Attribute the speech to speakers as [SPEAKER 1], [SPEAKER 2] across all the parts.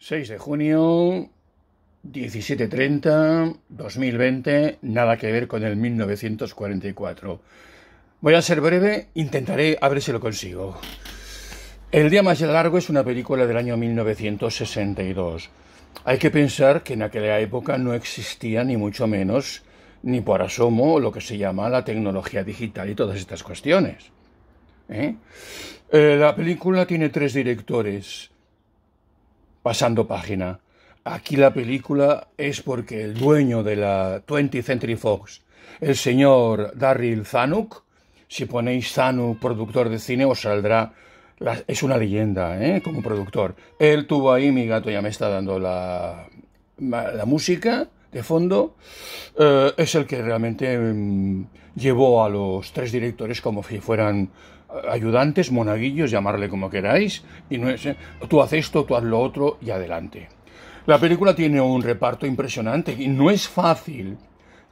[SPEAKER 1] 6 de junio, 17.30, 2020, nada que ver con el 1944. Voy a ser breve, intentaré a ver si lo consigo. El día más largo es una película del año 1962. Hay que pensar que en aquella época no existía ni mucho menos, ni por asomo, lo que se llama la tecnología digital y todas estas cuestiones. ¿eh? Eh, la película tiene tres directores pasando página. Aquí la película es porque el dueño de la 20th Century Fox, el señor Darryl Zanuck, si ponéis Zanuck productor de cine os saldrá, es una leyenda ¿eh? como productor. Él tuvo ahí, mi gato ya me está dando la, la música, de fondo eh, es el que realmente mm, llevó a los tres directores como si fueran eh, ayudantes, monaguillos, llamarle como queráis, y no es, eh, tú haces esto, tú haz lo otro y adelante. La película tiene un reparto impresionante y no es fácil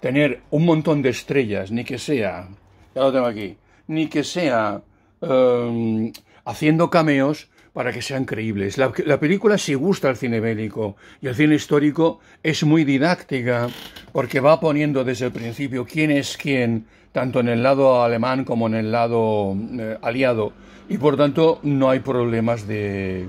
[SPEAKER 1] tener un montón de estrellas, ni que sea, ya lo tengo aquí, ni que sea em, haciendo cameos para que sean creíbles. La, película sí gusta al cine bélico y el cine histórico es muy didáctica porque va poniendo desde el principio quién es quién, tanto en el lado alemán como en el lado eh, aliado. Y por tanto no hay problemas de,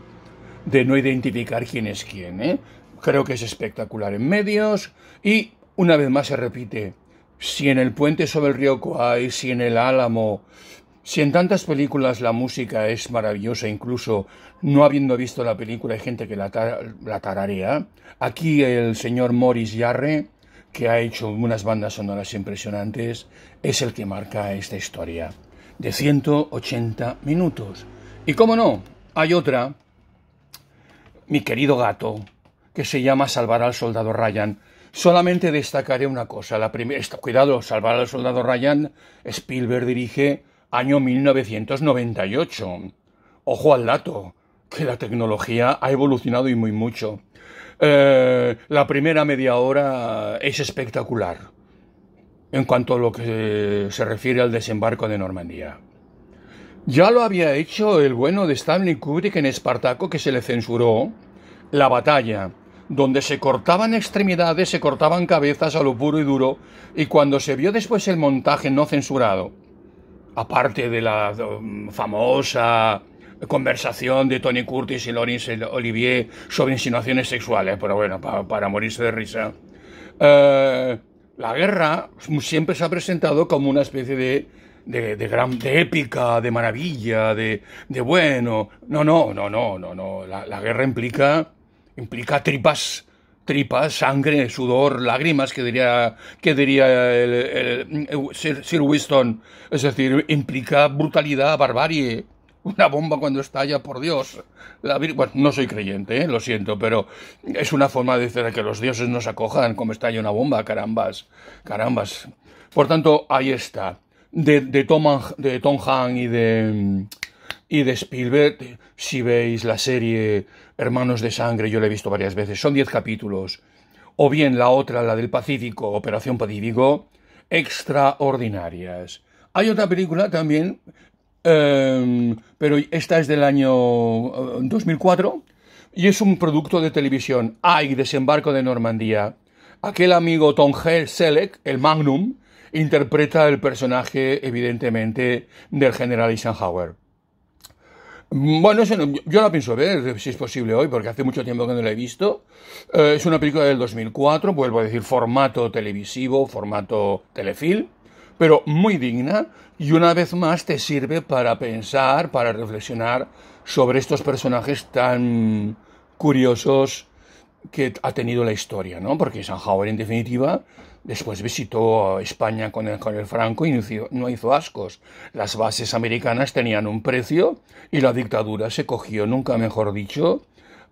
[SPEAKER 1] de no identificar quién es quién. ¿eh? Creo que es espectacular en medios y una vez más se repite, si en el puente sobre el río Coay, si en el Álamo, si en tantas películas la música es maravillosa, incluso no habiendo visto la película hay gente que la, tararea, aquí el señor Morris Yarre, que ha hecho unas bandas sonoras impresionantes, es el que marca esta historia de 180 minutos. Y cómo no, hay otra, mi querido gato, que se llama Salvar al Soldado Ryan. Solamente destacaré una cosa, la primera, cuidado, Salvar al Soldado Ryan, Spielberg dirige año 1998. Ojo al dato, que la tecnología ha evolucionado y muy mucho. Eh, la primera media hora es espectacular en cuanto a lo que se refiere al desembarco de Normandía. Ya lo había hecho el bueno de Stanley Kubrick en Espartaco, que se le censuró la batalla, donde se cortaban extremidades, se cortaban cabezas a lo puro y duro, y cuando se vio después el montaje no censurado, aparte de la mm, famosa conversación de Tony Curtis y Laurence Olivier sobre insinuaciones sexuales, pero bueno, para morirse de risa. Eh, la guerra siempre se ha presentado como una especie de, épica, de maravilla, de, bueno. No, no, no, no, no, no. La, la guerra implica, implica tripas tripas, sangre, sudor, lágrimas, que diría, que diría el, eh, Sir, Winston. Es decir, implica brutalidad, barbarie una bomba cuando estalla, por Dios. La bueno, no soy creyente, ¿eh? lo siento, pero es una forma de decir que los dioses nos acojan como estalla una bomba, carambas, carambas. Por tanto, ahí está. De, de, Tom, de Tom Han y de, y de Spielberg, si veis la serie Hermanos de Sangre, yo la he visto varias veces, son diez capítulos, o bien la otra, la del Pacífico, Operación Pacífico, extraordinarias. Hay otra película también, em, pero esta es del año 2004 eh, y es un producto de televisión. Hay desembarco de Normandía. Aquel amigo Tom selek el Magnum, interpreta el personaje, evidentemente, del general Eisenhower. Bueno, yo la pienso ver, si es posible hoy, porque hace mucho tiempo que no la he visto. Eh, es una película del 2004, vuelvo a decir, formato televisivo, formato telefilm, pero muy digna y una vez más te sirve para pensar, para reflexionar sobre estos personajes tan curiosos que ha tenido la historia, ¿no? Porque San Eisenhower, en definitiva, después visitó España con el, con Franco y no hizo, ascos. Las bases americanas tenían un precio y la dictadura se cogió, nunca mejor dicho,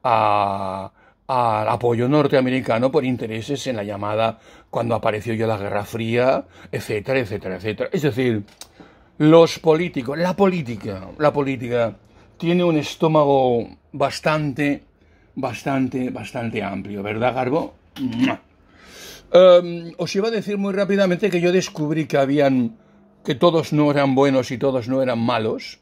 [SPEAKER 1] al apoyo norteamericano por intereses en la llamada cuando apareció ya la Guerra Fría, etcétera, etcétera, etcétera. Es decir, los políticos, la política, la política tiene un estómago bastante bastante, bastante amplio, ¿verdad, Garbo? Em, os iba a decir muy rápidamente que yo descubrí que habían que todos no eran buenos y todos no eran malos.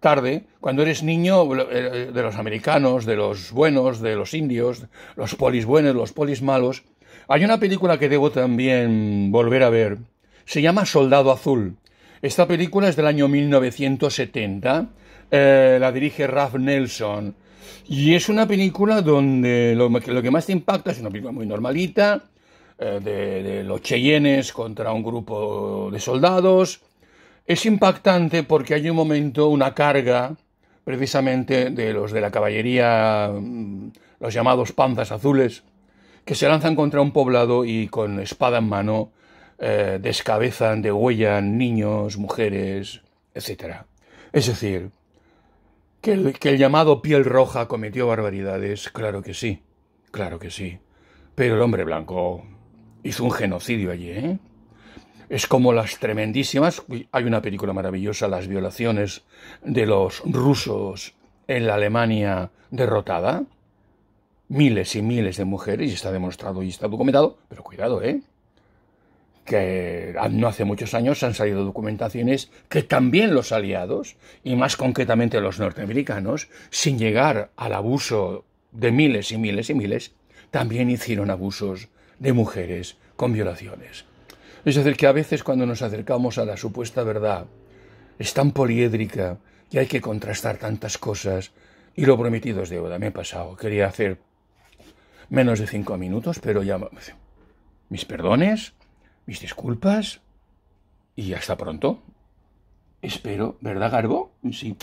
[SPEAKER 1] Tarde, cuando eres niño, eh, de los americanos, de los buenos, de los indios, los polis buenos, los polis malos. Hay una película que debo también volver a ver. Se llama Soldado Azul. Esta película es del año 1970. Eh, la dirige Ralph Nelson. Y es una película donde lo, lo que más te impacta es una película muy normalita, eh, de, los Cheyennes contra un grupo de soldados. Es impactante porque hay un momento, una carga, precisamente de los de la caballería, mm, los llamados panzas azules, que se lanzan contra un poblado y con espada en mano eh, descabezan, degüellan niños, mujeres, etc. Es decir, que el, llamado piel roja cometió barbaridades, claro que sí, claro que sí. Pero el hombre blanco hizo un genocidio allí, ¿eh? Es como las tremendísimas, hay una película maravillosa, las violaciones de los rusos en la Alemania derrotada. Miles y miles de mujeres, y está demostrado y está documentado, pero cuidado, ¿eh? que no hace muchos años han salido documentaciones que también los aliados, y más concretamente los norteamericanos, sin llegar al abuso de miles y miles y miles, también hicieron abusos de mujeres con violaciones. Es decir, que a veces cuando nos acercamos a la supuesta verdad, es tan poliédrica y hay que contrastar tantas cosas, y lo prometido es deuda, me he pasado, quería hacer menos de cinco minutos, pero ya... Mis perdones, mis disculpas y hasta pronto. Espero, ¿verdad, Garbo? Sí.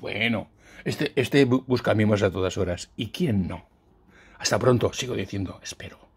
[SPEAKER 1] Bueno, este, este busca mimos a todas horas. ¿Y quién no? Hasta pronto, sigo diciendo, espero.